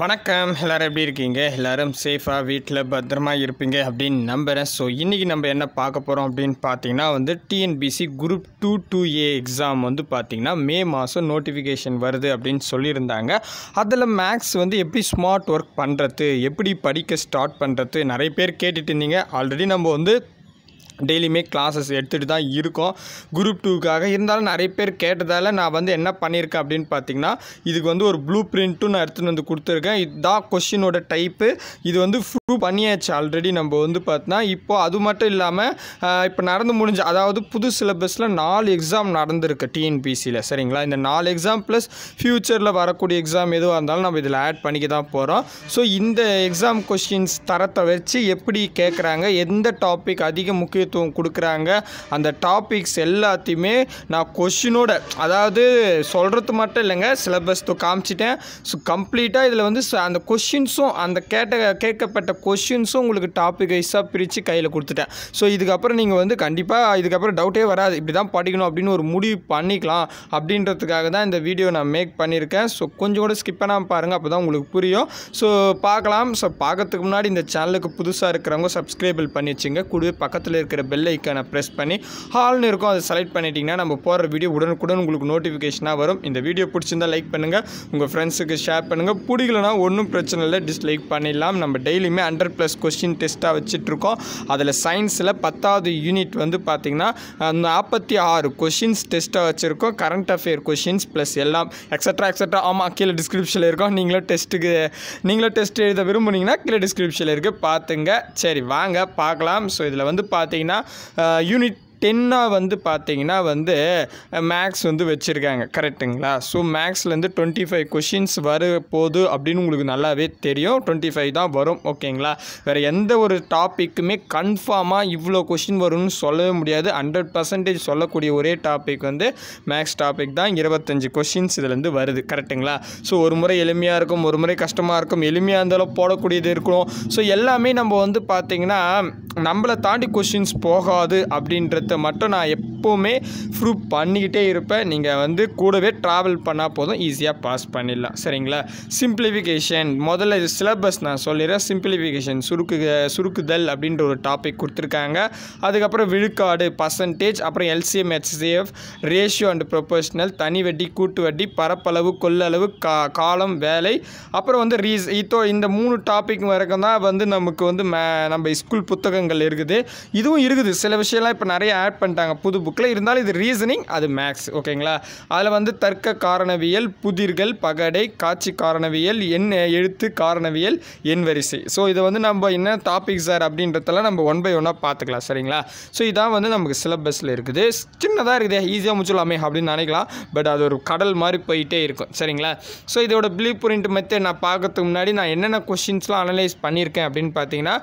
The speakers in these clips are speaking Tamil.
வணக்கம் எல்லோரும் எப்படி இருக்கீங்க எல்லோரும் சேஃபாக வீட்டில் பத்திரமா இருப்பீங்க அப்படின்னு நம்புகிறேன் ஸோ இன்றைக்கி நம்ம என்ன பார்க்க போகிறோம் அப்படின்னு பார்த்தீங்கன்னா வந்து TNPSC group two two A exam வந்து பார்த்திங்கன்னா மே மாதம் நோட்டிஃபிகேஷன் வருது அப்படின்னு சொல்லியிருந்தாங்க அதில் மேக்ஸ் வந்து எப்படி ஸ்மார்ட் ஒர்க் பண்ணுறது எப்படி படிக்க ஸ்டார்ட் பண்ணுறது நிறைய பேர் கேட்டுட்டு இருந்தீங்க ஆல்ரெடி நம்ம வந்து டெய்லியுமே கிளாஸஸ் எடுத்துகிட்டு தான் இருக்கோம் குரூப் டூக்காக இருந்தாலும் நிறைய பேர் கேட்டதால் நான் வந்து என்ன பண்ணியிருக்கேன் அப்படின்னு பார்த்தீங்கன்னா இதுக்கு வந்து ஒரு ப்ளூ பிரிண்ட்டும் நான் எடுத்துகிட்டு வந்து கொடுத்துருக்கேன் இதுதான் கொஷினோட டைப்பு இது வந்து ப்ரூவ் பண்ணியாச்சு ஆல்ரெடி நம்ம வந்து பார்த்தோன்னா இப்போது அது மட்டும் இல்லாமல் இப்போ நடந்து முடிஞ்ச அதாவது புது சிலபஸில் நாலு எக்ஸாம் நடந்திருக்கு டிஎன்பிசியில் சரிங்களா இந்த நாலு எக்ஸாம் ப்ளஸ் ஃப்யூச்சரில் வரக்கூடிய எக்ஸாம் எதுவாக இருந்தாலும் நம்ம இதில் ஆட் பண்ணிக்க தான் போகிறோம் ஸோ இந்த எக்ஸாம் கொஷின்ஸ் தரத்தை வச்சு எப்படி கேட்குறாங்க எந்த டாபிக் அதிக முக்கிய முக்கியத்துவம் கொடுக்குறாங்க அந்த டாபிக்ஸ் எல்லாத்தையுமே நான் கொஷினோட அதாவது சொல்கிறது மட்டும் இல்லைங்க சிலபஸ் காமிச்சிட்டேன் ஸோ கம்ப்ளீட்டாக இதில் வந்து அந்த கொஷின்ஸும் அந்த கேட்ட கேட்கப்பட்ட கொஷின்ஸும் உங்களுக்கு டாபிக் வைஸாக பிரித்து கையில் கொடுத்துட்டேன் ஸோ இதுக்கப்புறம் நீங்கள் வந்து கண்டிப்பாக இதுக்கப்புறம் டவுட்டே வராது இப்படி தான் படிக்கணும் அப்படின்னு ஒரு முடிவு பண்ணிக்கலாம் அப்படின்றதுக்காக தான் இந்த வீடியோ நான் மேக் பண்ணியிருக்கேன் ஸோ கொஞ்சம் கூட ஸ்கிப் பண்ணாமல் பாருங்கள் அப்போ தான் உங்களுக்கு புரியும் ஸோ பார்க்கலாம் ஸோ பார்க்கறதுக்கு முன்னாடி இந்த சேனலுக்கு புதுசாக இருக்கிறவங்க சப்ஸ்கிரைபிள் பண்ணி வச்சுங்க கூடவே பக்கத்தில் இருக்கிற இருக்கிற பெல் ஐக்கானை ப்ரெஸ் பண்ணி ஹால்னு இருக்கும் அதை செலக்ட் பண்ணிட்டீங்கன்னா நம்ம போகிற வீடியோ உடனுக்குடன் உங்களுக்கு நோட்டிஃபிகேஷனாக வரும் இந்த வீடியோ பிடிச்சிருந்தால் லைக் பண்ணுங்கள் உங்கள் ஃப்ரெண்ட்ஸுக்கு ஷேர் பண்ணுங்கள் பிடிக்கலனா ஒன்றும் பிரச்சனை இல்லை டிஸ்லைக் பண்ணிடலாம் நம்ம டெய்லியுமே ஹண்ட்ரட் ப்ளஸ் கொஸ்டின் டெஸ்ட்டாக வச்சுட்ருக்கோம் அதில் சயின்ஸில் பத்தாவது யூனிட் வந்து பார்த்திங்கன்னா நாற்பத்தி ஆறு கொஷின்ஸ் டெஸ்ட்டாக வச்சுருக்கோம் கரண்ட் அஃபேர் கொஷின்ஸ் ப்ளஸ் எல்லாம் எக்ஸட்ரா எக்ஸட்ரா ஆமாம் கீழே டிஸ்கிரிப்ஷனில் இருக்கும் நீங்களும் டெஸ்ட்டுக்கு நீங்களும் டெஸ்ட் எழுத விரும்புனீங்கன்னா கீழே டிஸ்கிரிப்ஷனில் இருக்குது பார்த்துங்க சரி வாங்க பார்க்கலாம் ஸோ இதில் வந்து பார்த்தீங்கன்னா ಯೂನಿಟ್ டென்னாக வந்து பார்த்தீங்கன்னா வந்து மேக்ஸ் வந்து வச்சுருக்காங்க கரெக்டுங்களா ஸோ மேக்ஸ்லேருந்து டுவெண்ட்டி ஃபைவ் கொஷின்ஸ் வர போகுது அப்படின்னு உங்களுக்கு நல்லாவே தெரியும் டுவெண்ட்டி ஃபைவ் தான் வரும் ஓகேங்களா வேறு எந்த ஒரு டாப்பிக்குமே கன்ஃபார்மாக இவ்வளோ கொஷின் வரும்னு சொல்லவே முடியாது ஹண்ட்ரட் பர்சன்டேஜ் சொல்லக்கூடிய ஒரே டாபிக் வந்து மேக்ஸ் டாபிக் தான் இருபத்தஞ்சி கொஷின்ஸ் இதுலேருந்து வருது கரெக்டுங்களா ஸோ ஒரு முறை எளிமையாக இருக்கும் ஒரு முறை கஷ்டமாக இருக்கும் எளிமையாக இருந்தாலும் போடக்கூடியது இருக்கணும் ஸோ எல்லாமே நம்ம வந்து பார்த்திங்கன்னா நம்மளை தாண்டி கொஷின்ஸ் போகாது அப்படின்றது விஷயத்தை மட்டும் நான் எப்போவுமே ப்ரூவ் பண்ணிக்கிட்டே இருப்பேன் நீங்கள் வந்து கூடவே ட்ராவல் பண்ணால் போதும் ஈஸியாக பாஸ் பண்ணிடலாம் சரிங்களா சிம்பிளிஃபிகேஷன் முதல்ல இது சிலபஸ் நான் சொல்லிடுறேன் சிம்பிளிஃபிகேஷன் சுருக்கு சுருக்குதல் அப்படின்ற ஒரு டாபிக் கொடுத்துருக்காங்க அதுக்கப்புறம் விழுக்காடு பர்சன்டேஜ் அப்புறம் LCM HCF ratio and proportional தனி வட்டி கூட்டு வட்டி பரப்பளவு கொள்ளளவு கா காலம் வேலை அப்புறம் வந்து ரீஸ் இத்தோ இந்த மூணு டாபிக் வரைக்கும் தான் வந்து நமக்கு வந்து மே நம்ம ஸ்கூல் புத்தகங்கள் இருக்குது இதுவும் இருக்குது சில விஷயம்லாம் இப்போ நிறைய ஆட் பண்ணிட்டாங்க புது புக்கில் இருந்தாலும் இது ரீசனிங் அது மேக்ஸ் ஓகேங்களா அதில் வந்து தர்க்க காரணவியல் புதிர்கள் பகடை காட்சி காரணவியல் என் எழுத்து காரணவியல் என் வரிசை ஸோ இதை வந்து நம்ம என்ன டாபிக் சார் அப்படின்றதெல்லாம் நம்ம ஒன் பை ஒன்னாக பார்த்துக்கலாம் சரிங்களா ஸோ இதான் வந்து நமக்கு சிலபஸில் இருக்குது சின்னதாக இருக்குது ஈஸியாக முடிச்சுலாமே அப்படின்னு நினைக்கலாம் பட் அது ஒரு கடல் மாதிரி போயிட்டே இருக்கும் சரிங்களா ஸோ இதோட ப்ளூ பிரிண்ட் மெத்தட் நான் பார்க்கறதுக்கு முன்னாடி நான் என்னென்ன கொஷின்ஸ்லாம் அனலைஸ் பண்ணியிருக்கேன் அப்படின்னு பார்த்தீங்கன்னா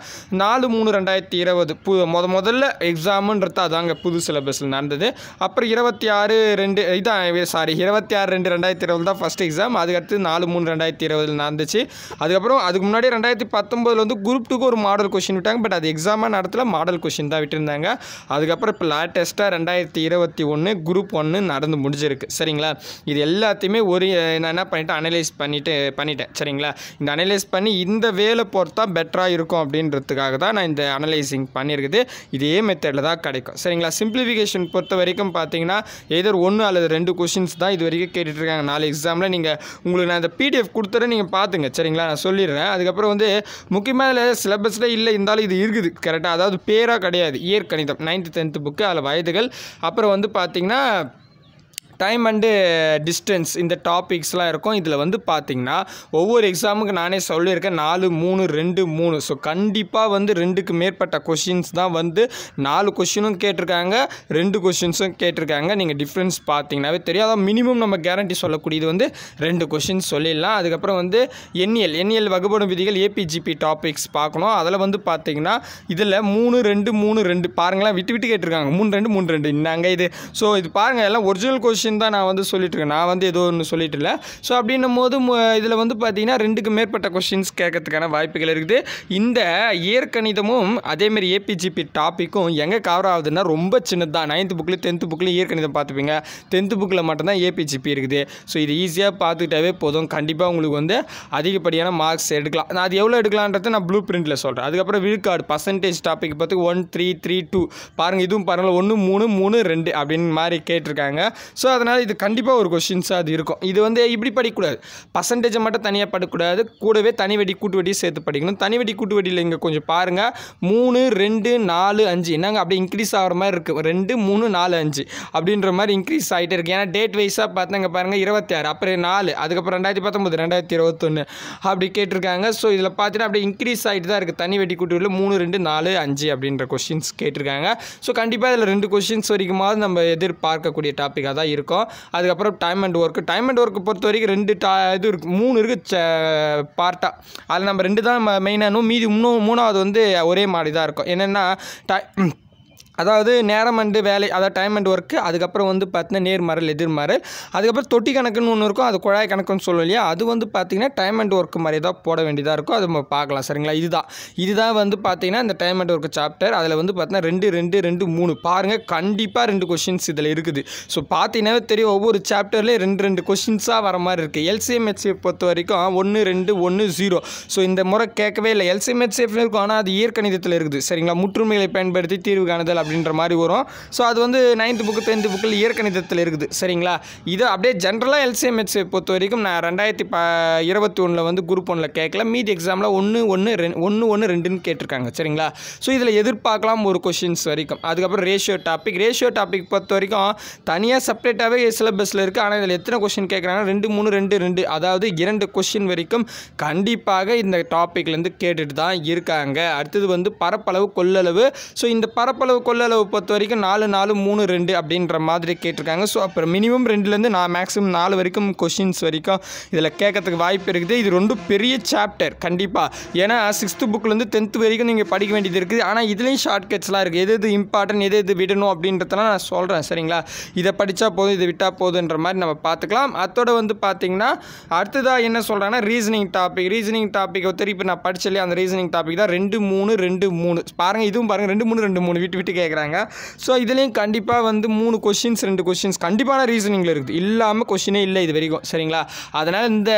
நாலு மூணு ரெண்டாயிரத்தி இருபது முத முதல்ல எக்ஸாமுன்றது அதான் நாங்கள் புது சிலபஸில் நடந்தது அப்புறம் இருபத்தி ஆறு ரெண்டு இதான் சாரி இருபத்தி ஆறு ரெண்டு ரெண்டாயிரத்தி இருபது தான் ஃபஸ்ட் எக்ஸாம் அதுக்கடுத்து நாலு மூணு ரெண்டாயிரத்தி இருபதில் நடந்துச்சு அதுக்கப்புறம் அதுக்கு முன்னாடி ரெண்டாயிரத்தி பத்தொம்போதில் வந்து குரூப் டூக்கு ஒரு மாடல் கொஷின் விட்டாங்க பட் அது எக்ஸாமாக நடத்தல மாடல் கொஷின் தான் விட்டுருந்தாங்க அதுக்கப்புறம் இப்போ லேட்டஸ்ட்டாக ரெண்டாயிரத்தி இருபத்தி ஒன்று குரூப் ஒன்று நடந்து முடிஞ்சிருக்கு சரிங்களா இது எல்லாத்தையுமே ஒரு நான் என்ன பண்ணிவிட்டு அனலைஸ் பண்ணிவிட்டு பண்ணிட்டேன் சரிங்களா இந்த அனலைஸ் பண்ணி இந்த வேலை பொறுத்தா பெட்டராக இருக்கும் அப்படின்றதுக்காக தான் நான் இந்த அனலைசிங் பண்ணியிருக்குது இதே மெத்தடில் தான் கிடைக்கும் சரிங்களா சரிங்களா சிம்பிளிஃபிகேஷன் பொறுத்த வரைக்கும் பார்த்தீங்கன்னா எதர் ஒன்று அல்லது ரெண்டு கொஷின்ஸ் தான் இது வரைக்கும் கேட்டுட்ருக்காங்க நாலு எக்ஸாமில் நீங்கள் உங்களுக்கு நான் இந்த பிடிஎஃப் கொடுத்துறேன் நீங்கள் பார்த்துங்க சரிங்களா நான் சொல்லிடுறேன் அதுக்கப்புறம் வந்து முக்கியமாக இதில் சிலபஸில் இல்லை இருந்தாலும் இது இருக்குது கரெக்டாக அதாவது பேராக கிடையாது இயற்கணிதம் நைன்த்து டென்த்து புக்கு அதில் வயதுகள் அப்புறம் வந்து பார்த்தீங்கன்னா டைம் அண்டு டிஸ்டன்ஸ் இந்த டாபிக்ஸ்லாம் இருக்கும் இதில் வந்து பார்த்தீங்கன்னா ஒவ்வொரு எக்ஸாமுக்கு நானே சொல்லியிருக்கேன் நாலு மூணு ரெண்டு மூணு ஸோ கண்டிப்பாக வந்து ரெண்டுக்கு மேற்பட்ட கொஷின்ஸ் தான் வந்து நாலு கொஷினும் கேட்டிருக்காங்க ரெண்டு கொஷின்ஸும் கேட்டிருக்காங்க நீங்கள் டிஃப்ரென்ஸ் பார்த்தீங்கன்னாவே தெரியும் மினிமம் நம்ம கேரண்டி சொல்லக்கூடியது வந்து ரெண்டு கொஷின்ஸ் சொல்லிடலாம் அதுக்கப்புறம் வந்து எண்ணியல் எண்ணியல் வகுப்படும் விதிகள் ஏபிஜிபி டாபிக்ஸ் பார்க்கணும் அதில் வந்து பார்த்திங்கன்னா இதில் மூணு ரெண்டு மூணு ரெண்டு பாருங்களேன் விட்டு விட்டு கேட்டிருக்காங்க மூணு ரெண்டு மூணு ரெண்டு இன்னாங்க இது ஸோ இது பாருங்கள் எல்லாம் ஒரிஜினல் கொஷின் விஷயம் தான் நான் வந்து சொல்லிட்டுருக்கேன் நான் வந்து ஏதோ ஒன்று சொல்லிட்டு இல்லை ஸோ அப்படின்னும் போது இதில் வந்து பார்த்தீங்கன்னா ரெண்டுக்கு மேற்பட்ட கொஷின்ஸ் கேட்கறதுக்கான வாய்ப்புகள் இருக்குது இந்த இயற்கணிதமும் அதேமாரி ஏபிஜிபி டாப்பிக்கும் எங்கே கவர் ஆகுதுன்னா ரொம்ப சின்னது தான் நைன்த் புக்கில் டென்த்து புக்கில் இயற்கணிதம் பார்த்துப்பீங்க டென்த்து புக்கில் மட்டும்தான் ஏபிஜிபி இருக்குது ஸோ இது ஈஸியாக பார்த்துக்கிட்டாவே போதும் கண்டிப்பாக உங்களுக்கு வந்து அதிகப்படியான மார்க்ஸ் எடுக்கலாம் நான் அது எவ்வளோ எடுக்கலான்றதை நான் ப்ளூ பிரிண்ட்டில் சொல்கிறேன் அதுக்கப்புறம் விழுக்காடு பர்சன்டேஜ் டாபிக் பார்த்து ஒன் த்ரீ த்ரீ டூ பாருங்கள் இதுவும் பாருங்கள் ஒன்று மூணு மூணு ரெண்டு அப்படின்னு மாதிரி கேட்டிருக்காங்க ஸோ அதனால் இது கண்டிப்பாக ஒரு கொஷின்ஸாக அது இருக்கும் இது வந்து இப்படி படிக்கக்கூடாது பர்சன்டேஜை மட்டும் தனியாக படக்கூடாது கூடவே தனி வெடி கூட்டு வெடி சேர்த்து படிக்கணும் தனி வெடி கூட்டு வெடியில் இங்கே கொஞ்சம் பாருங்கள் மூணு ரெண்டு நாலு அஞ்சு என்னங்க அப்படியே இன்க்ரீஸ் ஆகிற மாதிரி இருக்குது ரெண்டு மூணு நாலு அஞ்சு அப்படின்ற மாதிரி இன்க்ரீஸ் ஆகிட்டே இருக்குது ஏன்னா டேட் வைஸாக இங்கே பாருங்கள் இருபத்தி ஆறு அப்புறம் நாலு அதுக்கப்புறம் ரெண்டாயிரத்தி பத்தொம்பது ரெண்டாயிரத்தி இருபத்தொன்று அப்படி கேட்டிருக்காங்க ஸோ இதில் பார்த்துட்டு அப்படியே இன்க்ரீஸ் ஆகிட்டு தான் இருக்குது தனி வெடி கூட்டு மூணு ரெண்டு நாலு அஞ்சு அப்படின்ற கொஷின்ஸ் கேட்டிருக்காங்க ஸோ கண்டிப்பாக இதில் ரெண்டு கொஷின்ஸ் வரைக்குமாவது நம்ம எதிர்பார்க்கக்கூடிய டாப்பிக்காக தான் இருக்கும் இருக்கும் அதுக்கப்புறம் time and work time and work பொறுத்த வரைக்கும் ரெண்டு டா இது இருக்கு மூணு இருக்குது பார்ட்டாக அதில் நம்ம ரெண்டு தான் மெயினானும் மீதி இன்னும் மூணாவது வந்து ஒரே மாதிரி தான் இருக்கும் என்னென்னா டை அதாவது நேரம் அண்டு வேலை அதாவது டைம் அண்ட் ஒர்க்கு அதுக்கப்புறம் வந்து பார்த்தீங்கன்னா நேர்மறல் எதிர்மறல் அதுக்கப்புறம் தொட்டி கணக்குன்னு ஒன்று இருக்கும் அது குழாய் கணக்குன்னு சொல்லும் இல்லையா அது வந்து பார்த்திங்கன்னா டைம் அண்ட் ஒர்க்கு மாதிரி தான் போட வேண்டியதாக இருக்கும் அது நம்ம பார்க்கலாம் சரிங்களா இதுதான் இதுதான் வந்து பார்த்திங்கன்னா அந்த டைம் அண்ட் ஒர்க்கு சாப்டர் அதில் வந்து பார்த்தீங்கன்னா ரெண்டு ரெண்டு ரெண்டு மூணு பாருங்கள் கண்டிப்பாக ரெண்டு கொஷின்ஸ் இதில் இருக்குது ஸோ பார்த்தீங்கன்னா தெரியும் ஒவ்வொரு சாப்டர்லேயும் ரெண்டு ரெண்டு கொஷின்ஸாக வர மாதிரி இருக்குது எல்சிஎம்ஹெச்எஃப் பொறுத்த வரைக்கும் ஒன்று ரெண்டு ஒன்று ஜீரோ ஸோ இந்த முறை கேட்கவே இல்லை எல்சிஎம்ஹெச்எஃப் இருக்கும் ஆனால் அது இயற்கணிதத்தில் இருக்குது சரிங்களா முற்றுமைகளை பயன்படுத்தி தீர்வு காணுதல் அப்படின்ற மாதிரி வரும் ஸோ அது வந்து நைன்த்து புக்கு டென்த்து புக்கில் இயற்கணிதத்தில் இருக்குது சரிங்களா இது அப்படியே ஜென்ரலாக எல்சிஎம்ஹெச் பொறுத்த வரைக்கும் நான் ரெண்டாயிரத்தி ப இருபத்தி ஒன்றில் வந்து குரூப் ஒனில் கேட்கல மீதி எக்ஸாமில் ஒன்று ஒன்று ரெண்டு ஒன்று ஒன்று ரெண்டுன்னு கேட்டிருக்காங்க சரிங்களா ஸோ இதில் எதிர்பார்க்கலாம் ஒரு கொஷின்ஸ் வரைக்கும் அதுக்கப்புறம் ரேஷியோ டாபிக் ரேஷியோ டாபிக் பொறுத்த வரைக்கும் தனியாக செப்பரேட்டாகவே சிலபஸில் இருக்குது ஆனால் இதில் எத்தனை கொஷின் கேட்குறாங்க ரெண்டு மூணு ரெண்டு ரெண்டு அதாவது இரண்டு கொஷின் வரைக்கும் கண்டிப்பாக இந்த டாப்பிக்லேருந்து கேட்டுட்டு தான் இருக்காங்க அடுத்தது வந்து பரப்பளவு கொள்ளளவு ஸோ இந்த பரப்பளவு கொள்ள கொள்ளளவு பொறுத்த வரைக்கும் நாலு நாலு மூணு ரெண்டு அப்படின்ற மாதிரி கேட்டிருக்காங்க ஸோ அப்புறம் மினிமம் ரெண்டுலேருந்து நான் மேக்ஸிமம் நாலு வரைக்கும் கொஷின்ஸ் வரைக்கும் இதில் கேட்கறதுக்கு வாய்ப்பு இருக்குது இது ரொம்ப பெரிய சாப்டர் கண்டிப்பாக ஏன்னா சிக்ஸ்த்து புக்லேருந்து டென்த்து வரைக்கும் நீங்கள் படிக்க வேண்டியது இருக்குது ஆனால் இதுலேயும் ஷார்ட்கட்ஸ்லாம் இருக்குது எது எது இம்பார்ட்டன்ட் எது எது விடணும் அப்படின்றதெல்லாம் நான் சொல்கிறேன் சரிங்களா இதை படித்தா போதும் இதை விட்டால் போதுன்ற மாதிரி நம்ம பார்த்துக்கலாம் அதோட வந்து பார்த்திங்கன்னா அடுத்ததாக என்ன சொல்கிறேன்னா ரீசனிங் டாபிக் ரீசனிங் டாப்பிக்கை திருப்பி நான் படிச்சலே அந்த ரீசனிங் டாபிக் தான் ரெண்டு மூணு ரெண்டு மூணு பாருங்கள் இதுவும் பாருங்கள் ரெண்டு மூணு ரெண்டு மூணு விட்டு விட்டு கேட்குறாங்க ஸோ இதுலேயும் கண்டிப்பாக வந்து மூணு கொஷின்ஸ் ரெண்டு கொஷின்ஸ் கண்டிப்பான ரீசனிங்கில் இருக்குது இல்லாமல் கொஷினே இல்லை இது வரைக்கும் சரிங்களா அதனால் இந்த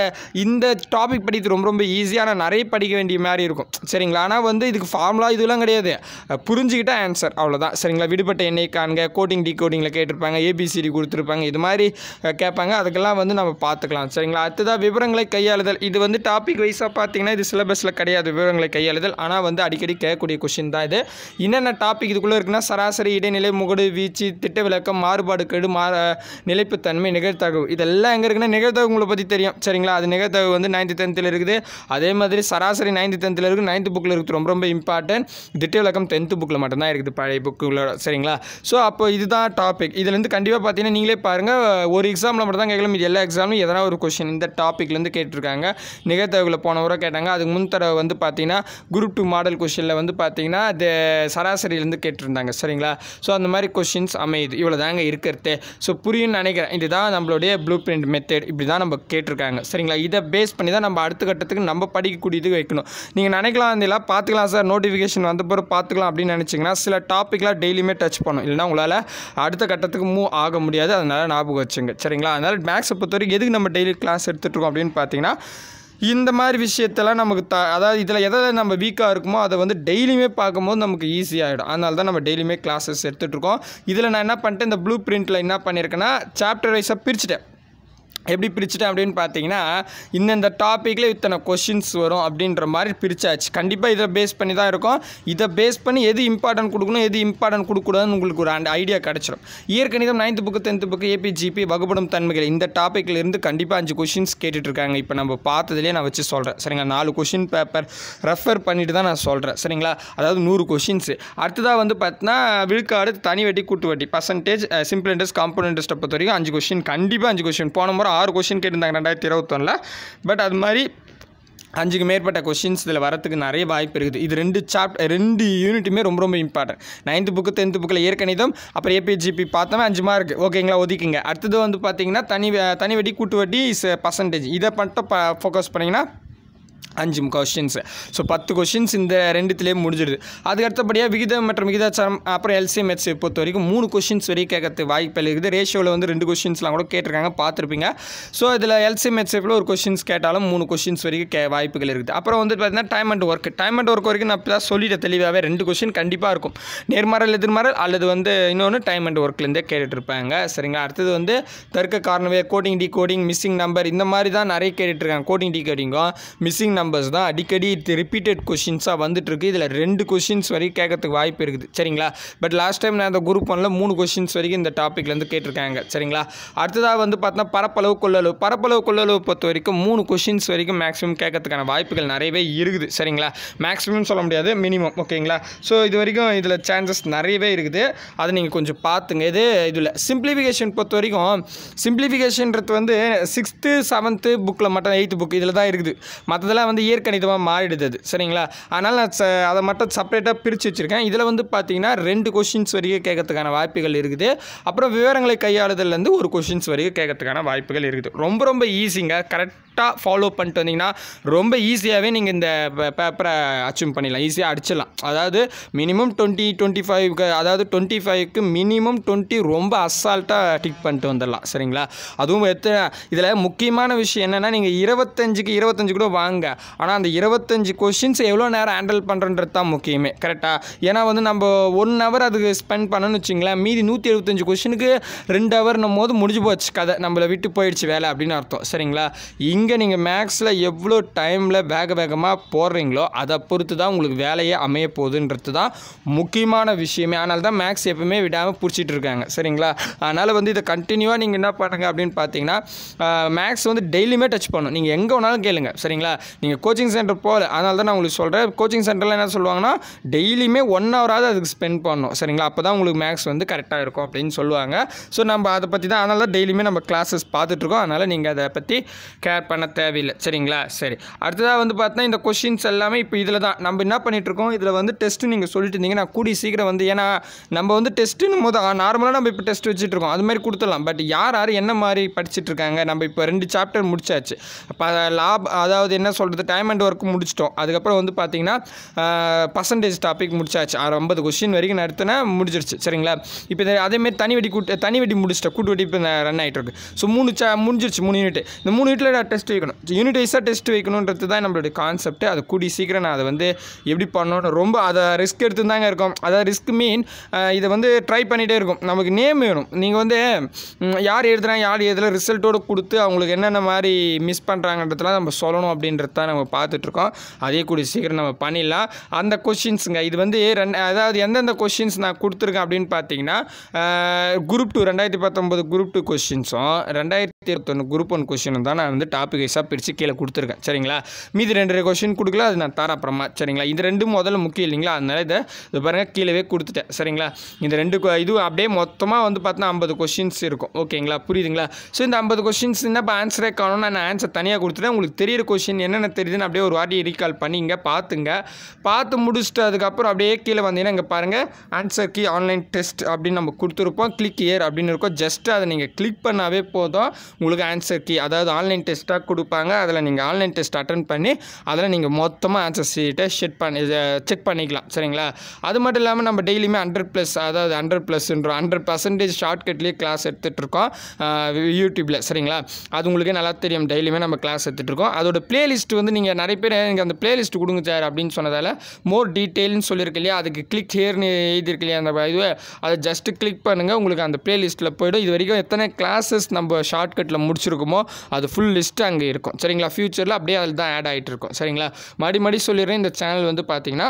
இந்த டாபிக் படிக்கிறது ரொம்ப ரொம்ப ஈஸியாக நான் நிறைய படிக்க வேண்டிய மாதிரி இருக்கும் சரிங்களா ஆனால் வந்து இதுக்கு ஃபார்முலா இதெல்லாம் கிடையாது புரிஞ்சுக்கிட்ட ஆன்சர் அவ்வளோதான் சரிங்களா விடுபட்ட எண்ணெய் காண்க கோட்டிங் டி கோட்டிங்கில் கேட்டிருப்பாங்க ஏபிசிடி கொடுத்துருப்பாங்க இது மாதிரி கேட்பாங்க அதுக்கெல்லாம் வந்து நம்ம பார்த்துக்கலாம் சரிங்களா அடுத்ததாக விவரங்களை கையாளுதல் இது வந்து டாபிக் வைஸாக பார்த்தீங்கன்னா இது சிலபஸில் கிடையாது விவரங்களை கையாளுதல் ஆனால் வந்து அடிக்கடி கேட்கக்கூடிய கொஷின் தான் இது என்னென்ன டாபிக் இதுக்குள்ளே இருக்குன்னா சராசரி இடைநிலை முகடு வீச்சு திட்ட விளக்கம் மாறுபாடு கெடு மா நிலைப்புத்தன்மை நிகழ்த்தகவு இதெல்லாம் எங்கே இருக்குன்னா உங்களை பற்றி தெரியும் சரிங்களா அது நிகழ்த்தகவு வந்து நைன்த் டென்த்தில் இருக்குது அதே மாதிரி சராசரி நைன்த் டென்த்தில் இருக்குது நைன்த்து புக்கில் இருக்குது ரொம்ப ரொம்ப இம்பார்ட்டன்ட் திட்ட விளக்கம் டென்த்து புக்கில் மட்டும்தான் இருக்குது பழைய புக்குகளோட சரிங்களா ஸோ அப்போ இதுதான் டாபிக் இதுலேருந்து கண்டிப்பாக பார்த்தீங்கன்னா நீங்களே பாருங்கள் ஒரு எக்ஸாமில் மட்டும் தான் கேட்கலாம் இது எல்லா எக்ஸாமும் எதனா ஒரு கொஷின் இந்த டாப்பிக்லேருந்து கேட்டிருக்காங்க நிகழ்த்தகவில் போன கேட்டாங்க அதுக்கு முன் தடவை வந்து பார்த்தீங்கன்னா குரூப் டூ மாடல் கொஷினில் வந்து பார்த்தீங்கன்னா சராசரியிலேருந்து கேட்டிருந்தாங்க கேட்குறாங்க சரிங்களா ஸோ அந்த மாதிரி கொஷின்ஸ் அமையுது இவ்வளோ தாங்க இருக்கிறது ஸோ புரியும்னு நினைக்கிறேன் இதுதான் நம்மளுடைய ப்ளூ பிரிண்ட் மெத்தட் இப்படி தான் நம்ம கேட்டிருக்காங்க சரிங்களா இதை பேஸ் பண்ணி தான் நம்ம அடுத்த கட்டத்துக்கு நம்ம படிக்கக்கூடியது வைக்கணும் நீங்கள் நினைக்கலாம் இருந்தீங்களா பார்த்துக்கலாம் சார் நோட்டிஃபிகேஷன் வந்த பிறகு பார்த்துக்கலாம் அப்படின்னு நினச்சிங்கன்னா சில டாப்பிக்லாம் டெய்லியுமே டச் பண்ணணும் இல்லைனா உங்களால் அடுத்த கட்டத்துக்கு மூவ் ஆக முடியாது அதனால் ஞாபகம் வச்சுங்க சரிங்களா அதனால் மேக்ஸை பொறுத்த வரைக்கும் எதுக்கு நம்ம டெய்லி கிளாஸ் எடுத்துகிட்ருக்கோம் அப்படின்னு பார்த்தீங்கன்னா இந்த மாதிரி விஷயத்தெல்லாம் நமக்கு த அதாவது இதில் எதாவது நம்ம வீக்காக இருக்குமோ அதை வந்து டெய்லியுமே பார்க்கும்போது நமக்கு ஈஸியாகிடும் அதனால தான் நம்ம டெய்லியுமே கிளாஸஸ் எடுத்துகிட்ருக்கோம் இதில் நான் என்ன பண்ணிட்டேன் இந்த ப்ளூ பிரிண்ட்டில் என்ன பண்ணியிருக்கேன்னா சாப்டர் வைஸாக பிரிச்சுட்டேன் எப்படி பிரிச்சுட்டேன் அப்படின்னு பார்த்தீங்கன்னா இந்தந்த டாப்பிக்கில் இத்தனை கொஷின்ஸ் வரும் அப்படின்ற மாதிரி பிரிச்சாச்சு கண்டிப்பாக இதை பேஸ் பண்ணி தான் இருக்கும் இதை பேஸ் பண்ணி எது இம்பார்ட்டன்ட் கொடுக்கணும் எது இம்பார்ட்டன்ட் கொடுக்கூடாதுன்னு உங்களுக்கு ஒரு அந்த ஐடியா கிடச்சிடும் இயற்கணிதம் ninth book tenth book APGP வகுப்படும் தன்மைகள் இந்த இருந்து கண்டிப்பாக அஞ்சு கொஷின்ஸ் கேட்டுட்ருக்காங்க இப்போ நம்ம பார்த்ததுலேயே நான் வச்சு சொல்கிறேன் சரிங்களா நாலு கொஷின் பேப்பர் ரெஃபர் பண்ணிட்டு தான் நான் சொல்கிறேன் சரிங்களா அதாவது நூறு கொஷின்ஸு அடுத்ததாக வந்து பார்த்தீங்கன்னா விழுக்காடு தனி வட்டி கூட்டு வட்டி பர்சன்டேஜ் சிம்பிள் இன்ட்ரெஸ்ட் காம்பௌண்ட் இன்ட்ரெஸ்ட்டை பொறுத்த வரைக்கும் அஞ்சு கொஷின் கண்டிப்பாக அஞ்சு கொஷின் போன முறை ஆறு கொஷின் கேட்டிருந்தாங்க ரெண்டாயிரத்தி இருபத்தொன்னில் பட் அது மாதிரி அஞ்சுக்கு மேற்பட்ட கொஷின்ஸ் இதில் வரத்துக்கு நிறைய வாய்ப்பு இருக்குது இது ரெண்டு சாப்டர் ரெண்டு யூனிட்டுமே ரொம்ப ரொம்ப இம்பார்ட்டன்ட் நைன்த்து புக்கு டென்த்து புக்கில் ஏற்கனவேதும் அப்புறம் ஏபிஜிபி பார்த்தோமே அஞ்சு மார்க் ஓகேங்களா ஒதுக்கிங்க அடுத்தது வந்து பார்த்தீங்கன்னா தனி தனி வட்டி கூட்டு வட்டி இஸ் பர்சன்டேஜ் இதை மட்டும் ஃபோக்கஸ் பண்ணிங்கன்னா அஞ்சு கொஷின்ஸ் ஸோ பத்து கொஷின்ஸ் இந்த ரெண்டுத்துலேயே முடிஞ்சிடுது அதுக்கு அடுத்தபடியாக விகிதம் மற்றும் விகிதாச்சாரம் அப்புறம் எல்சிஎம் எல்சிஎம்ஹெச் பொறுத்த வரைக்கும் மூணு கொஷின்ஸ் வரைக்கும் கேட்கறது வாய்ப்பு இருக்குது ரேஷியோவில் வந்து ரெண்டு கொஷின்ஸ்லாம் கூட கேட்டிருக்காங்க பார்த்துருப்பீங்க ஸோ இதில் எல்சிஎம்ஹெச்எஃபில் ஒரு கொஷின்ஸ் கேட்டாலும் மூணு கொஷின்ஸ் வரைக்கும் கே வாய்ப்புகள் இருக்குது அப்புறம் வந்து பார்த்தீங்கன்னா time and work time and work வரைக்கும் நான் இப்போ சொல்லிட்டு தெளிவாகவே ரெண்டு கொஷின் கண்டிப்பாக இருக்கும் நேர்மாறல் எதிர்மாறல் அல்லது வந்து இன்னொன்று டைம் அண்ட் ஒர்க்லேருந்தே கேட்டுட்ருப்பாங்க சரிங்களா அடுத்தது வந்து தர்க்க காரணவே coding decoding missing number இந்த மாதிரி தான் நிறைய கேட்டுட்ருக்காங்க கோடிங் டி கோடிங்கும் மிஸ்ஸிங் நம்பர் நம்பர்ஸ் தான் அடிக்கடி இது ரிப்பீட்டட் கொஷின்ஸாக வந்துட்டுருக்கு இதில் ரெண்டு கொஷின்ஸ் வரைக்கும் கேட்கறதுக்கு வாய்ப்பு இருக்குது சரிங்களா பட் லாஸ்ட் டைம் நான் இந்த குரூப் ஒன்றில் மூணு கொஷின்ஸ் வரைக்கும் இந்த டாப்பிக்லேருந்து கேட்டிருக்காங்க சரிங்களா அடுத்ததாக வந்து பார்த்தீங்கன்னா பரப்பளவு கொள்ளளவு பரப்பளவு கொள்ளளவு பொறுத்த வரைக்கும் மூணு கொஷின்ஸ் வரைக்கும் மேக்ஸிமம் கேட்கறதுக்கான வாய்ப்புகள் நிறையவே இருக்குது சரிங்களா மேக்ஸிமம் சொல்ல முடியாது மினிமம் ஓகேங்களா ஸோ இது வரைக்கும் இதில் சான்சஸ் நிறையவே இருக்குது அதை நீங்கள் கொஞ்சம் பார்த்துங்க இது இதில் சிம்பிளிஃபிகேஷன் பொறுத்த வரைக்கும் சிம்பிளிஃபிகேஷன்றது வந்து சிக்ஸ்த்து செவன்த்து புக்கில் மட்டும் எயித்து புக் இதில் தான் இருக்குது மற்றதெல்லாம் வந்து வந்து இயற்கணிதமாக மாறிடுது சரிங்களா அதனால் நான் அதை மட்டும் செப்பரேட்டாக பிரித்து வச்சுருக்கேன் இதில் வந்து பார்த்தீங்கன்னா ரெண்டு கொஷின்ஸ் வரைக்கும் கேட்கறதுக்கான வாய்ப்புகள் இருக்குது அப்புறம் விவரங்களை கையாளுதல்லேருந்து ஒரு கொஷின்ஸ் வரைக்கும் கேட்கறதுக்கான வாய்ப்புகள் இருக்குது ரொம்ப ரொம்ப ஈஸிங்க கரெக்டாக ஃபாலோ பண்ணிட்டு வந்தீங்கன்னா ரொம்ப ஈஸியாகவே நீங்கள் இந்த பேப்பரை அச்சீவ் பண்ணிடலாம் ஈஸியாக அடிச்சிடலாம் அதாவது மினிமம் டுவெண்ட்டி டுவெண்ட்டி ஃபைவ்க்கு அதாவது டுவெண்ட்டி ஃபைவ்க்கு மினிமம் டுவெண்ட்டி ரொம்ப அசால்ட்டாக டிக் பண்ணிட்டு வந்துடலாம் சரிங்களா அதுவும் எத்தனை இதில் முக்கியமான விஷயம் என்னென்னா நீங்கள் இருபத்தஞ்சுக்கு இருபத்தஞ்சு கூட வாங்க ஆனால் அந்த இருபத்தஞ்சி கொஷின்ஸ் எவ்வளோ நேரம் ஹேண்டில் பண்ணுறன்றது தான் முக்கியமே கரெக்டாக ஏன்னா வந்து நம்ம ஒன் ஹவர் அதுக்கு ஸ்பெண்ட் பண்ணணும்னு வச்சுங்களேன் மீதி நூற்றி எழுபத்தஞ்சு கொஷினுக்கு ரெண்டு ஹவர்னும் போது முடிஞ்சு போச்சு கதை நம்மளை விட்டு போயிடுச்சு வேலை அப்படின்னு அர்த்தம் சரிங்களா இங்கே நீங்கள் மேக்ஸில் எவ்வளோ டைமில் வேக வேகமாக போடுறீங்களோ அதை பொறுத்து தான் உங்களுக்கு வேலையே அமைய போகுதுன்றது தான் முக்கியமான விஷயமே ஆனால் தான் மேக்ஸ் எப்பவுமே விடாமல் பிடிச்சிட்டு இருக்காங்க சரிங்களா அதனால் வந்து இதை கண்டினியூவாக நீங்கள் என்ன பண்ணுங்க அப்படின்னு பார்த்தீங்கன்னா மேக்ஸ் வந்து டெய்லியுமே டச் பண்ணணும் நீங்கள் எங்கே வேணாலும் கேளுங்க சரிங்களா நீங்கள் கோச்சிங் சென்டர் போகல அதனால தான் நான் உங்களுக்கு சொல்கிறேன் கோச்சிங் சென்டரில் என்ன சொல்லுவாங்கன்னா டெய்லியுமே ஒன் ஹவராது அதுக்கு ஸ்பெண்ட் பண்ணணும் சரிங்களா அப்போ தான் உங்களுக்கு மேக்ஸ் வந்து கரெக்டாக இருக்கும் அப்படின்னு சொல்லுவாங்க ஸோ நம்ம அதை பற்றி தான் அதனால தான் டெய்லியுமே நம்ம கிளாஸஸ் பார்த்துட்ருக்கோம் அதனால் நீங்கள் அதை பற்றி கேர் பண்ண தேவையில்லை சரிங்களா சரி அடுத்ததாக வந்து பார்த்தீங்கன்னா இந்த கொஷின்ஸ் எல்லாமே இப்போ இதில் தான் நம்ம என்ன பண்ணிகிட்ருக்கோம் இதில் வந்து டெஸ்ட்டு நீங்கள் சொல்லிட்டு இருந்தீங்க நான் கூடி சீக்கிரம் வந்து ஏன்னா நம்ம வந்து டெஸ்ட்டுன்னு போது நார்மலாக நம்ம இப்போ டெஸ்ட் வச்சுட்ருக்கோம் அது மாதிரி கொடுத்துடலாம் பட் யார் யார் என்ன மாதிரி இருக்காங்க நம்ம இப்போ ரெண்டு சாப்டர் முடிச்சாச்சு அப்போ லாப் அதாவது என்ன சொல்கிறது கொடுத்த டைம் அண்ட் ஒர்க் முடிச்சிட்டோம் அதுக்கப்புறம் வந்து பார்த்தீங்கன்னா பர்சன்டேஜ் டாபிக் முடிச்சாச்சு ஐம்பது கொஸ்டின் வரைக்கும் நடத்தினா முடிச்சிருச்சு சரிங்களா இப்போ அதேமாரி தனி வெடி கூட்டு தனி வெடி முடிச்சிட்டேன் கூட்டு வெட்டி இப்போ ரன் ஆகிட்டு இருக்கு ஸோ மூணு சா முடிஞ்சிருச்சு மூணு யூனிட் இந்த மூணு யூனிட்ல டெஸ்ட் வைக்கணும் யூனிட் வைஸாக டெஸ்ட் வைக்கணுன்றது தான் நம்மளுடைய கான்செப்ட் அது கூடி சீக்கிரம் நான் அதை வந்து எப்படி பண்ணணும் ரொம்ப அதை ரிஸ்க் எடுத்து தாங்க இருக்கும் அதாவது ரிஸ்க் மீன் இதை வந்து ட்ரை பண்ணிகிட்டே இருக்கும் நமக்கு நேம் வேணும் நீங்கள் வந்து யார் எழுதுனா யார் எழுதுல ரிசல்ட்டோடு கொடுத்து அவங்களுக்கு என்னென்ன மாதிரி மிஸ் பண்ணுறாங்கன்றதுலாம் நம்ம சொல்லணும் அப்படின்றது தான் தான் நம்ம பார்த்துட்ருக்கோம் அதே கூடிய சீக்கிரம் நம்ம பண்ணிடலாம் அந்த கொஷின்ஸுங்க இது வந்து ரெண்டு அதாவது எந்தெந்த கொஷின்ஸ் நான் கொடுத்துருக்கேன் அப்படின்னு பார்த்தீங்கன்னா குரூப் டூ ரெண்டாயிரத்தி பத்தொம்போது குரூப் டூ கொஷின்ஸும் ரெண்டாயிரத்தி இருபத்தொன்று குரூப் ஒன் கொஷினும் தான் நான் வந்து டாபிக் வைஸாக பிரித்து கீழே கொடுத்துருக்கேன் சரிங்களா மீதி ரெண்டு கொஷின் கொடுக்கல அது நான் தரேன் அப்புறமா சரிங்களா இது ரெண்டும் முதல்ல முக்கியம் இல்லைங்களா அதனால் இதை இது பாருங்கள் கீழே கொடுத்துட்டேன் சரிங்களா இந்த ரெண்டு இதுவும் அப்படியே மொத்தமாக வந்து பார்த்தா ஐம்பது கொஷின்ஸ் இருக்கும் ஓகேங்களா புரியுதுங்களா ஸோ இந்த ஐம்பது கொஷின்ஸ் என்ன இப்போ ஆன்சரே காணும் நான் ஆன்சர் தனியாக கொடுத்துட்டேன் உங்களுக்கு தெரியிற கொஷின் என்னென்ன தெரியுதுன்னு அப்படியே ஒரு வாட்டி ரீகால் பண்ணி இங்கே பார்த்துங்க பார்த்து முடிச்சுட்டு அதுக்கப்புறம் அப்படியே கீழே வந்தீங்கன்னா இங்கே பாருங்கள் ஆன்சர் கீ ஆன்லைன் டெஸ்ட் அப்படின்னு நம்ம கொடுத்துருப்போம் கிளிக் இயர் அப்படின்னு இருக்கும் ஜஸ்ட்டு அதை நீங்கள் கிளிக் பண்ணாவே போதும் உங்களுக்கு ஆன்சர் கீ அதாவது ஆன்லைன் டெஸ்ட்டாக கொடுப்பாங்க அதில் நீங்கள் ஆன்லைன் டெஸ்ட் அட்டன் பண்ணி அதில் நீங்கள் மொத்தமாக ஆன்சர் சீட்டை செட் பண்ணி செக் பண்ணிக்கலாம் சரிங்களா அது மட்டும் இல்லாமல் நம்ம டெய்லியுமே ஹண்ட்ரட் ப்ளஸ் அதாவது ஹண்ட்ரட் ப்ளஸ்ன்றோம் ஹண்ட்ரட் பர்சன்டேஜ் ஷார்ட்கட்லேயே கிளாஸ் எடுத்துகிட்ருக்கோம் யூடியூப்பில் சரிங்களா அது உங்களுக்கே நல்லா தெரியும் டெய்லியுமே நம்ம கிளாஸ் எடுத்துகிட்ருக்கோம் அதோட பிளேலிஸ்ட் வந்து வந்து நீங்கள் நிறைய பேர் எனக்கு அந்த பிளேலிஸ்ட் கொடுங்க சார் அப்படின்னு சொன்னதால் மோர் டீட்டெயில்னு சொல்லியிருக்கு இல்லையா அதுக்கு கிளிக் ஹேர்னு எழுதியிருக்கு இல்லையா அந்த இதுவே அதை ஜஸ்ட்டு கிளிக் பண்ணுங்கள் உங்களுக்கு அந்த பிளேலிஸ்ட்டில் போய்டும் இது வரைக்கும் எத்தனை கிளாஸஸ் நம்ம ஷார்ட்கட்டில் முடிச்சிருக்கோமோ அது ஃபுல் லிஸ்ட்டு அங்கே இருக்கும் சரிங்களா ஃப்யூச்சரில் அப்படியே அதில் தான் ஆட் ஆகிட்டு இருக்கும் சரிங்களா மறுபடி மறுபடி சொல்லிடுறேன் இந்த சேனல் வந்து பார்த்திங்கன்னா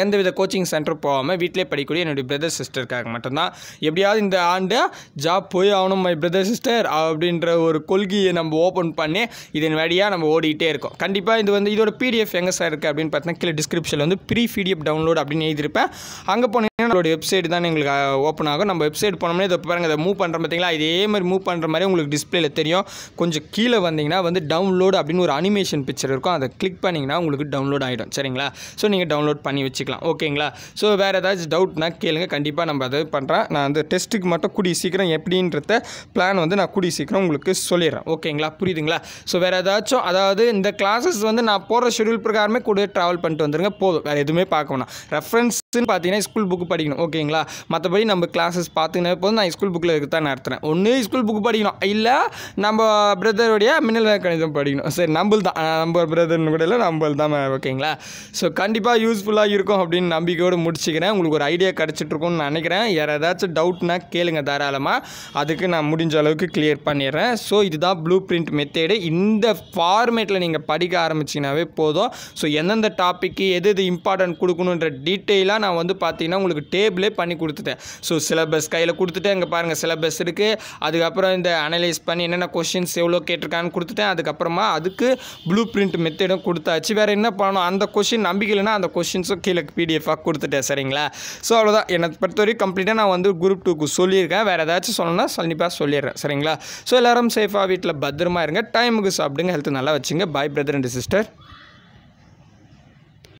எந்தவித கோச்சிங் சென்டர் போகாமல் வீட்டிலே படிக்கக்கூடிய என்னுடைய பிரதர் சிஸ்டருக்காக மட்டும்தான் எப்படியாவது இந்த ஆண்டு ஜாப் போய் ஆகணும் மை பிரதர் சிஸ்டர் அப்படின்ற ஒரு கொள்கையை நம்ம ஓப்பன் பண்ணி இதன் வழியாக நம்ம ஓடிக்கிட்டே இருக்கோம் கண்டிப்பாக இது வந்து இதோட பிடிஎஃப் எங்கே சார் இருக்குது அப்படின்னு பார்த்தீங்கன்னா கீழே டிஸ்கிரிப்ஷனில் வந்து ப்ரீ பிடிஎஃப் டவுன்லோட் அப்படின்னு எழுதியிருப்பேன் அங்கே போனீங்கன்னா நம்மளோட வெப்சைட் தான் எங்களுக்கு ஓப்பன் ஆகும் நம்ம வெப்சைட் போனோம்னா இதை பாருங்கள் இதை மூவ் பண்ணுற பார்த்தீங்களா இதே மாதிரி மூவ் பண்ணுற மாதிரி உங்களுக்கு டிஸ்பிளேல தெரியும் கொஞ்சம் கீழே வந்தீங்கன்னா வந்து டவுன்லோட் அப்படின்னு ஒரு அனிமேஷன் பிக்சர் இருக்கும் அதை கிளிக் பண்ணிங்கன்னா உங்களுக்கு டவுன்லோட் ஆகிடும் சரிங்களா ஸோ நீங்கள் டவுன்லோட் பண்ணி வச்சு வச்சுக்கலாம் ஓகேங்களா ஸோ வேறு ஏதாச்சும் டவுட்னா கேளுங்க கண்டிப்பாக நம்ம அதை பண்ணுறேன் நான் அந்த டெஸ்ட்டுக்கு மட்டும் கூடிய சீக்கிரம் எப்படின்றத பிளான் வந்து நான் கூடிய சீக்கிரம் உங்களுக்கு சொல்லிடுறேன் ஓகேங்களா புரியுதுங்களா ஸோ வேறு ஏதாச்சும் அதாவது இந்த கிளாஸஸ் வந்து நான் போகிற ஷெடியூல் பிரகாரமே கூட ட்ராவல் பண்ணிட்டு வந்துருங்க போதும் வேறு எதுவுமே பார்க்கணும் ரெஃபரன்ஸ் பார்த்தீங்கன்னா ஸ்கூல் புக்கு படிக்கணும் ஓகேங்களா மற்றபடி நம்ம கிளாஸஸ் பார்த்துக்கினா போதும் நான் ஸ்கூல் புக்கில் இருக்க தான் நடத்துகிறேன் ஒன்று ஸ்கூல் புக்கு படிக்கணும் இல்லை நம்ம பிரதருடைய மின்னல் கணிதம் படிக்கணும் சரி நம்மள் தான் நம்ம பிரதர்னு கூட இல்லை நம்மள் தான் ஓகேங்களா ஸோ கண்டிப்பாக யூஸ்ஃபுல்லாக இருக்கும் அப்படின்னு நம்பிக்கையோடு முடிச்சுக்கிறேன் உங்களுக்கு ஒரு ஐடியா கிடச்சிட்ருக்கும்னு நினைக்கிறேன் யார் ஏதாச்சும் டவுட்னா கேளுங்க தாராளமாக அதுக்கு நான் முடிஞ்ச அளவுக்கு கிளியர் பண்ணிடுறேன் ஸோ இதுதான் ப்ளூ பிரிண்ட் மெத்தேடு இந்த ஃபார்மேட்டில் நீங்கள் படிக்க ஆரம்பிச்சிங்கனாவே போதும் ஸோ எந்தெந்த டாப்பிக்கு எது எது இம்பார்ட்டன்ட் கொடுக்கணுன்ற டீட்டெயிலாக நான் வந்து பார்த்தீங்கன்னா உங்களுக்கு டேபிளே பண்ணி கொடுத்துட்டேன் ஸோ சிலபஸ் கையில் கொடுத்துட்டேன் இங்கே பாருங்கள் சிலபஸ் இருக்குது அதுக்கப்புறம் இந்த அனலைஸ் பண்ணி என்னென்ன கொஷின்ஸ் எவ்வளோ கேட்டிருக்கான்னு கொடுத்துட்டேன் அதுக்கப்புறமா அதுக்கு ப்ளூ பிரிண்ட் மெத்தடும் கொடுத்தாச்சு வேறு என்ன பண்ணணும் அந்த கொஷின் நம்பிக்கைனா அந்த கொஷின்ஸும் கீழே பிடிஎஃபாக கொடுத்துட்டேன் சரிங்களா ஸோ அவ்வளோதான் என்னை பொறுத்த வரைக்கும் கம்ப்ளீட்டாக நான் வந்து குரூப் டூக்கு சொல்லியிருக்கேன் வேறு ஏதாச்சும் சொல்லணும்னா கண்டிப்பாக சொல்லிடுறேன் சரிங்களா ஸோ எல்லோரும் சேஃபாக வீட்டில் பத்திரமா இருங்க டைமுக்கு சாப்பிடுங்க ஹெல்த் நல்லா வச்சுங்க பாய் பிரதர் அண்ட் சிஸ்டர்